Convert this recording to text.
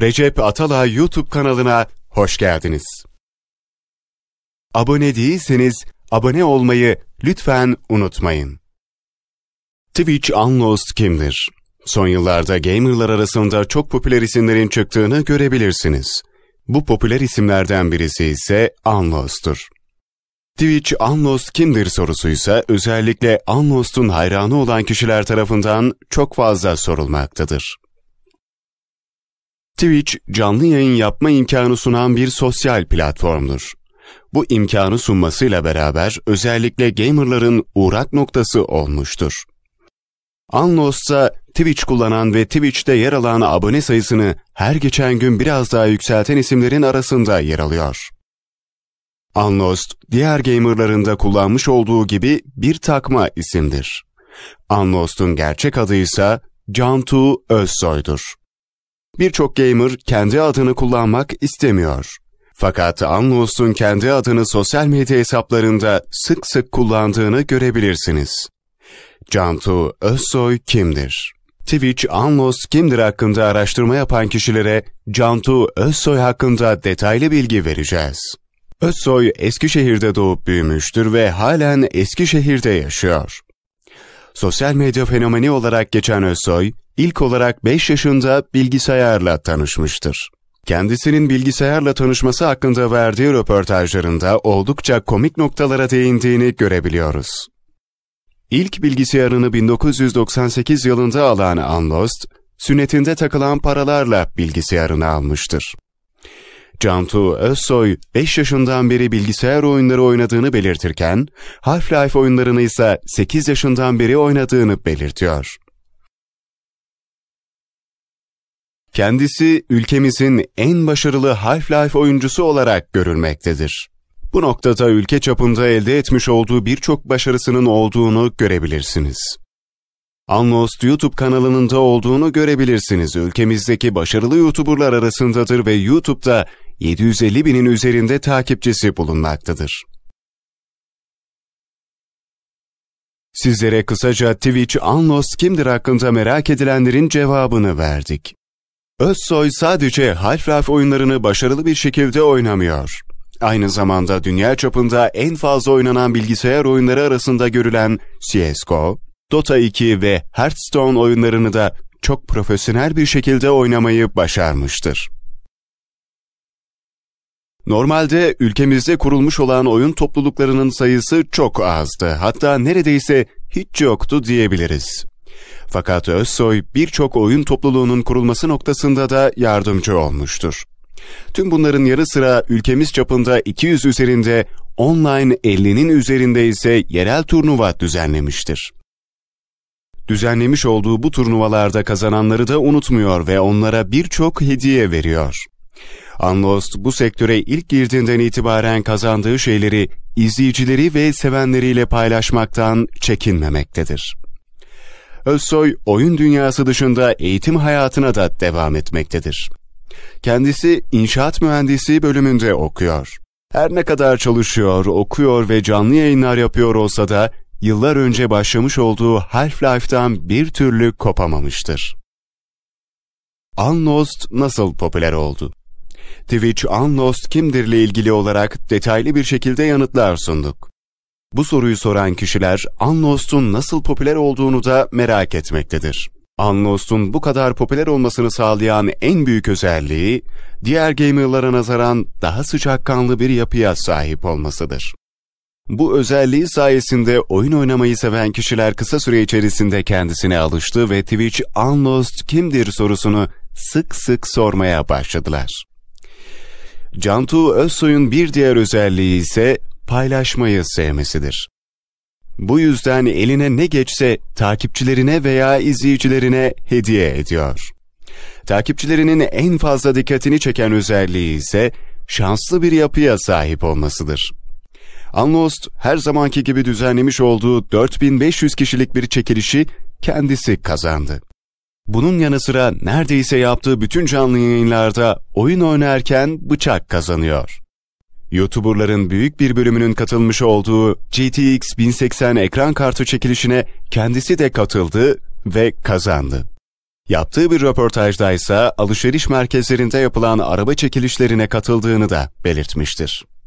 Recep Atalay YouTube kanalına hoş geldiniz. Abone değilseniz abone olmayı lütfen unutmayın. Twitch Unlost kimdir? Son yıllarda gamerlar arasında çok popüler isimlerin çıktığını görebilirsiniz. Bu popüler isimlerden birisi ise Unlost'tur. Twitch Unlost kimdir sorusuysa özellikle Unlost'un hayranı olan kişiler tarafından çok fazla sorulmaktadır. Twitch canlı yayın yapma imkanı sunan bir sosyal platformdur. Bu imkanı sunmasıyla beraber özellikle gamerların uğrak noktası olmuştur. Unlost'sa Twitch kullanan ve Twitch'te yer alan abone sayısını her geçen gün biraz daha yükselten isimlerin arasında yer alıyor. Unlost, diğer gamerların kullanmış olduğu gibi bir takma isimdir. Unlost'un gerçek adı ise Cantu Özsoy'dur. Birçok gamer kendi adını kullanmak istemiyor. Fakat Anlos'un kendi adını sosyal medya hesaplarında sık sık kullandığını görebilirsiniz. Cantu Özsoy kimdir? Twitch Anlos kimdir hakkında araştırma yapan kişilere Cantu Özsoy hakkında detaylı bilgi vereceğiz. Özsoy Eskişehir'de doğup büyümüştür ve halen Eskişehir'de yaşıyor. Sosyal medya fenomeni olarak geçen Özsoy, ilk olarak 5 yaşında bilgisayarla tanışmıştır. Kendisinin bilgisayarla tanışması hakkında verdiği röportajlarında oldukça komik noktalara değindiğini görebiliyoruz. İlk bilgisayarını 1998 yılında alan Anlost, sünnetinde takılan paralarla bilgisayarını almıştır. Cantu Özsoy 5 yaşından beri bilgisayar oyunları oynadığını belirtirken, Half-Life oyunlarını ise 8 yaşından beri oynadığını belirtiyor. Kendisi ülkemizin en başarılı Half-Life oyuncusu olarak görülmektedir. Bu noktada ülke çapında elde etmiş olduğu birçok başarısının olduğunu görebilirsiniz. Anlost YouTube kanalının da olduğunu görebilirsiniz. Ülkemizdeki başarılı YouTuberlar arasındadır ve YouTube'da 750 binin üzerinde takipçisi bulunmaktadır. Sizlere kısaca Twitch Unlost kimdir hakkında merak edilenlerin cevabını verdik. Özsoy sadece Half-Life oyunlarını başarılı bir şekilde oynamıyor. Aynı zamanda dünya çapında en fazla oynanan bilgisayar oyunları arasında görülen CSGO, Dota 2 ve Hearthstone oyunlarını da çok profesyonel bir şekilde oynamayı başarmıştır. Normalde ülkemizde kurulmuş olan oyun topluluklarının sayısı çok azdı. Hatta neredeyse hiç yoktu diyebiliriz. Fakat Özsoy birçok oyun topluluğunun kurulması noktasında da yardımcı olmuştur. Tüm bunların yarı sıra ülkemiz çapında 200 üzerinde, online 50'nin üzerinde ise yerel turnuva düzenlemiştir. Düzenlemiş olduğu bu turnuvalarda kazananları da unutmuyor ve onlara birçok hediye veriyor. Unlost bu sektöre ilk girdiğinden itibaren kazandığı şeyleri izleyicileri ve sevenleriyle paylaşmaktan çekinmemektedir. Özsoy oyun dünyası dışında eğitim hayatına da devam etmektedir. Kendisi inşaat mühendisi bölümünde okuyor. Her ne kadar çalışıyor, okuyor ve canlı yayınlar yapıyor olsa da yıllar önce başlamış olduğu Half-Life'dan bir türlü kopamamıştır. Unlost nasıl popüler oldu? Twitch Unlost kimdirle ilgili olarak detaylı bir şekilde yanıtlar sunduk. Bu soruyu soran kişiler Unlost'un nasıl popüler olduğunu da merak etmektedir. Unlost'un bu kadar popüler olmasını sağlayan en büyük özelliği, diğer gamerlara nazaran daha sıcakkanlı bir yapıya sahip olmasıdır. Bu özelliği sayesinde oyun oynamayı seven kişiler kısa süre içerisinde kendisine alıştı ve Twitch Unlost kimdir sorusunu sık sık sormaya başladılar. Cantu Özsoy'un bir diğer özelliği ise paylaşmayı sevmesidir. Bu yüzden eline ne geçse takipçilerine veya izleyicilerine hediye ediyor. Takipçilerinin en fazla dikkatini çeken özelliği ise şanslı bir yapıya sahip olmasıdır. Unlost her zamanki gibi düzenlemiş olduğu 4500 kişilik bir çekilişi kendisi kazandı. Bunun yanı sıra neredeyse yaptığı bütün canlı yayınlarda oyun oynarken bıçak kazanıyor. YouTuber'ların büyük bir bölümünün katılmış olduğu GTX 1080 ekran kartı çekilişine kendisi de katıldı ve kazandı. Yaptığı bir röportajda ise alışveriş merkezlerinde yapılan araba çekilişlerine katıldığını da belirtmiştir.